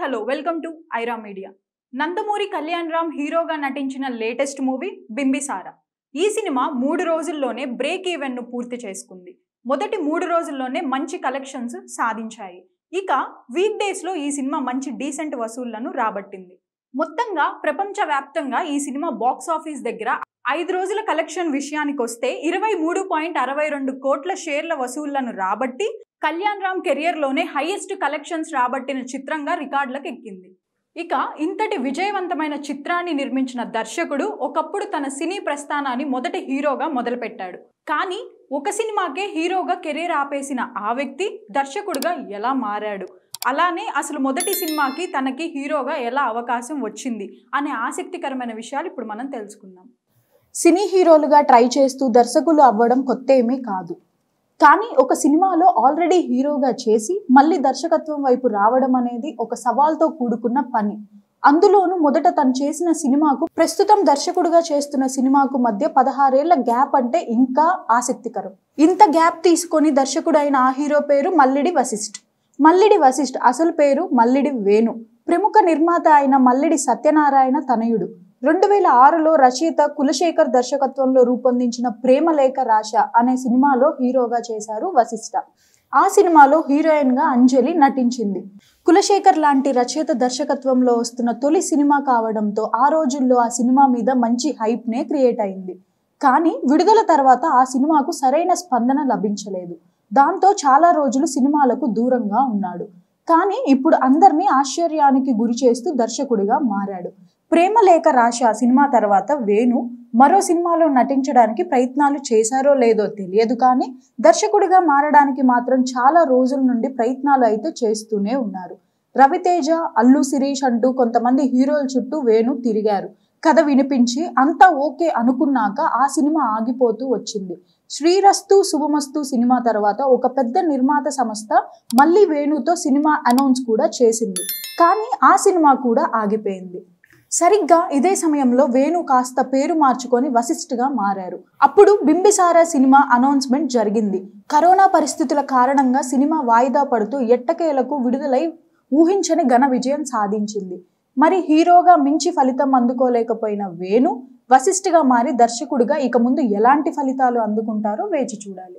hello welcome to Aira media Nandamuri Kalyan Ram హీరోగా నటించిన latest movie Bimbisara ఈ సినిమా మూడు రోజుల్లోనే బ్రేక్ ఈవెన్ను పూర్తి చేసుకుంది మొదటి మూడు రోజుల్లోనే మంచి కలెక్షన్స్ సాధించాయి ఇక వీక్ డేస్లో ఈ సినిమా మంచి డీసెంట్ వసూళ్లను రాబట్టింది మొత్తంగా ప్రపంచవ్యాప్తంగా ఈ సినిమా బాక్స్ ఆఫీస్ దగ్గర ఐదు రోజుల కలెక్షన్ విషయానికి వస్తే ఇరవై మూడు పాయింట్ అరవై రెండు కోట్ల షేర్ల వసూళ్లను రాబట్టి కళ్యాణ్ రామ్ కెరియర్లోనే హైయెస్ట్ కలెక్షన్స్ రాబట్టిన చిత్రంగా రికార్డులకు ఎక్కింది ఇక ఇంతటి విజయవంతమైన చిత్రాన్ని నిర్మించిన దర్శకుడు ఒకప్పుడు తన సినీ ప్రస్థానాన్ని మొదటి హీరోగా మొదలుపెట్టాడు కానీ ఒక సినిమాకే హీరోగా కెరీర్ ఆపేసిన ఆ వ్యక్తి దర్శకుడుగా ఎలా మారాడు అలానే అసలు మొదటి సినిమాకి తనకి హీరోగా ఎలా అవకాశం వచ్చింది అనే ఆసక్తికరమైన విషయాలు ఇప్పుడు మనం తెలుసుకుందాం సినీ హీరోలుగా ట్రై చేస్తూ దర్శకులు అవ్వడం కొత్త ఏమీ కాదు కానీ ఒక సినిమాలో ఆల్రెడీ హీరోగా చేసి మళ్ళీ దర్శకత్వం వైపు రావడం అనేది ఒక సవాల్తో కూడుకున్న పని అందులోనూ మొదట తను చేసిన సినిమాకు ప్రస్తుతం దర్శకుడుగా చేస్తున్న సినిమాకు మధ్య పదహారేళ్ల గ్యాప్ అంటే ఇంకా ఆసక్తికరం ఇంత గ్యాప్ తీసుకొని దర్శకుడైన ఆ హీరో పేరు మల్లిడి వశిష్ఠ్ మల్లిడి వశిష్ఠ్ అసలు పేరు మల్లిడి వేణు ప్రముఖ నిర్మాత అయిన మల్లిడి సత్యనారాయణ తనయుడు రెండు వేల ఆరులో రచయిత కులశేఖర్ దర్శకత్వంలో రూపొందించిన ప్రేమలేఖ రాశ అనే సినిమాలో హీరోగా చేశారు వశిష్ఠ ఆ సినిమాలో హీరోయిన్ గా అంజలి నటించింది కులశేఖర్ లాంటి రచయిత దర్శకత్వంలో వస్తున్న తొలి సినిమా కావడంతో ఆ రోజుల్లో ఆ సినిమా మీద మంచి హైప్ నే క్రియేట్ అయింది కానీ విడుదల తర్వాత ఆ సినిమాకు సరైన స్పందన లభించలేదు దాంతో చాలా రోజులు సినిమాలకు దూరంగా ఉన్నాడు కానీ ఇప్పుడు అందరినీ ఆశ్చర్యానికి గురి చేస్తూ దర్శకుడిగా మారాడు ప్రేమ లేఖ రాశ సినిమా తర్వాత వేణు మరో సినిమాలో నటించడానికి ప్రయత్నాలు చేశారో లేదో తెలియదు కానీ దర్శకుడిగా మారడానికి మాత్రం చాలా రోజుల నుండి ప్రయత్నాలు అయితే చేస్తూనే ఉన్నారు రవితేజ అల్లు శిరీష్ అంటూ కొంతమంది హీరోల చుట్టూ వేణు తిరిగారు కథ వినిపించి అంతా ఓకే అనుకున్నాక ఆ సినిమా ఆగిపోతూ వచ్చింది శ్రీరస్తు శుభమస్తు సినిమా తర్వాత ఒక పెద్ద నిర్మాత సంస్థ మళ్ళీ వేణుతో సినిమా అనౌన్స్ కూడా చేసింది కానీ ఆ సినిమా కూడా ఆగిపోయింది సరిగ్గా ఇదే సమయంలో వేణు కాస్త పేరు మార్చుకొని వశిష్ఠగా మారారు అప్పుడు బింబిసారా సినిమా అనౌన్స్మెంట్ జరిగింది కరోనా పరిస్థితుల కారణంగా సినిమా వాయిదా పడుతూ ఎట్టకేలకు విడుదలై ఊహించని ఘన విజయం సాధించింది మరి హీరోగా మించి ఫలితం అందుకోలేకపోయిన వేణు వశిష్ఠగా మారి దర్శకుడిగా ఇక ముందు ఎలాంటి ఫలితాలు అందుకుంటారో వేచి చూడాలి